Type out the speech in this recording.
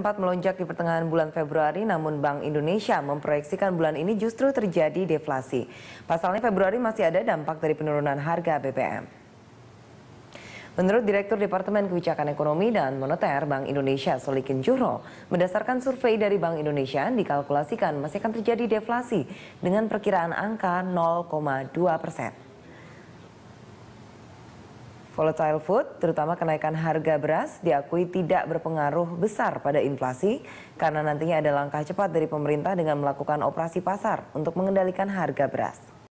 Sempat melonjak di pertengahan bulan Februari, namun Bank Indonesia memproyeksikan bulan ini justru terjadi deflasi. Pasalnya Februari masih ada dampak dari penurunan harga BBM. Menurut Direktur Departemen Kebijakan Ekonomi dan Moneter Bank Indonesia Solikin Juro, berdasarkan survei dari Bank Indonesia dikalkulasikan masih akan terjadi deflasi dengan perkiraan angka 0,2 persen. Volatile food, terutama kenaikan harga beras, diakui tidak berpengaruh besar pada inflasi karena nantinya ada langkah cepat dari pemerintah dengan melakukan operasi pasar untuk mengendalikan harga beras.